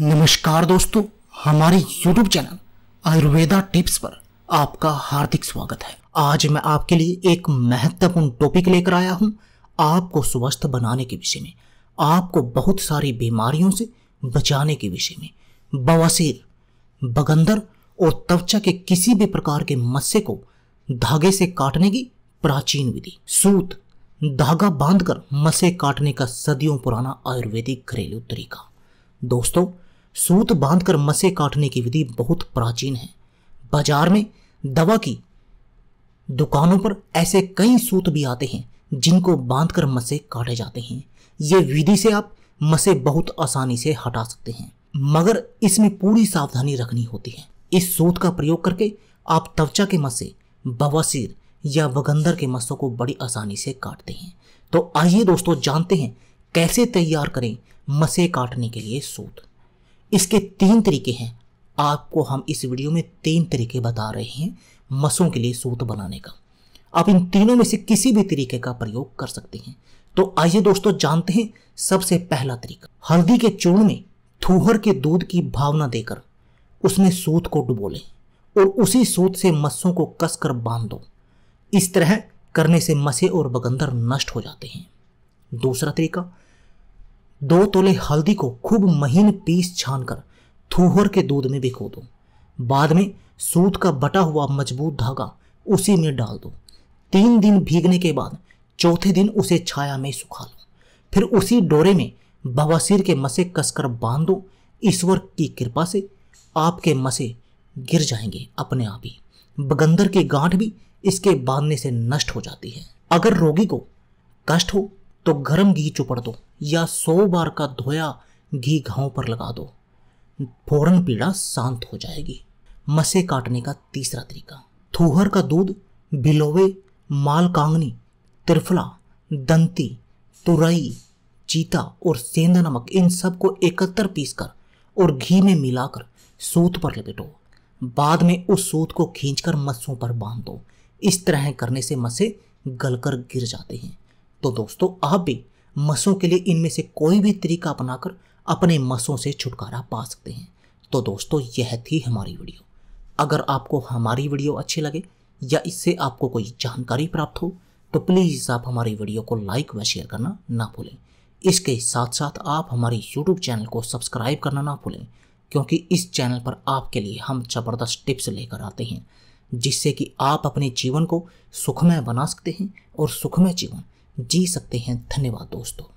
नमस्कार दोस्तों हमारे YouTube चैनल आयुर्वेदा टिप्स पर आपका हार्दिक स्वागत है आज मैं आपके लिए एक महत्वपूर्ण टॉपिक लेकर आया हूं आपको स्वस्थ बनाने के विषय में आपको बहुत सारी बीमारियों से बचाने के विषय में बवासीर बगंदर और त्वचा के किसी भी प्रकार के मस्से को धागे से काटने की प्राचीन विधि सूत धागा बांधकर मसे काटने का सदियों पुराना आयुर्वेदिक घरेलू तरीका दोस्तों सूत बांधकर मसे काटने की विधि बहुत प्राचीन है बाजार में दवा की दुकानों पर ऐसे कई सूत भी आते हैं जिनको बांधकर मसे काटे जाते हैं ये विधि से आप मसे बहुत आसानी से हटा सकते हैं मगर इसमें पूरी सावधानी रखनी होती है इस सूत का प्रयोग करके आप त्वचा के मसे बवासीर या वगंदर के मसों को बड़ी आसानी से काटते हैं तो आइए दोस्तों जानते हैं कैसे तैयार करें मसे काटने के लिए सूत इसके तीन तरीके हैं आपको हम इस वीडियो में तीन तरीके बता रहे हैं मसों के लिए सूत बनाने का आप इन तीनों में से किसी भी तरीके का प्रयोग कर सकते हैं तो आइए दोस्तों जानते हैं सबसे पहला तरीका हल्दी के चूर्ण में थूहर के दूध की भावना देकर उसमें सूत को डुबो लें और उसी सूत से मस्सों को कसकर बांध दो इस तरह करने से मसे और बगंदर नष्ट हो जाते हैं दूसरा तरीका दो तोले हल्दी को खूब महीन पीस छान कर थूहर के दूध में भिगो दो बाद में सूत का बटा हुआ मजबूत धागा उसी में डाल दो तीन दिन भीगने के बाद चौथे दिन उसे छाया में सुखा लो फिर उसी डोरे में बवासीर के मसे कसकर बांध दो ईश्वर की कृपा से आपके मसे गिर जाएंगे अपने आप ही बगंदर की गांठ भी इसके बांधने से नष्ट हो जाती है अगर रोगी को कष्ट हो तो गर्म घी चुपड़ दो या सौ बार का धोया घी घाव पर लगा दो फौरन पीड़ा शांत हो जाएगी मसे काटने का तीसरा तरीका थूहर का दूध बिलोवे मालकांगनी त्रिफला दंती तुरई चीता और सेंधा नमक इन सब को एकत्र पीसकर और घी में मिलाकर सूत पर लपेटो बाद में उस सूत को खींचकर मस्सों पर बांध दो इस तरह करने से मसे गलकर गिर जाते हैं तो दोस्तों आप भी मसों के लिए इनमें से कोई भी तरीका अपनाकर अपने मसों से छुटकारा पा सकते हैं तो दोस्तों यह थी हमारी वीडियो अगर आपको हमारी वीडियो अच्छी लगे या इससे आपको कोई जानकारी प्राप्त हो तो प्लीज़ आप हमारी वीडियो को लाइक व शेयर करना ना भूलें इसके साथ साथ आप हमारे यूट्यूब चैनल को सब्सक्राइब करना ना भूलें क्योंकि इस चैनल पर आपके लिए हम ज़बरदस्त टिप्स लेकर आते हैं जिससे कि आप अपने जीवन को सुखमय बना सकते हैं और सुखमय जीवन जी सकते हैं धन्यवाद दोस्तों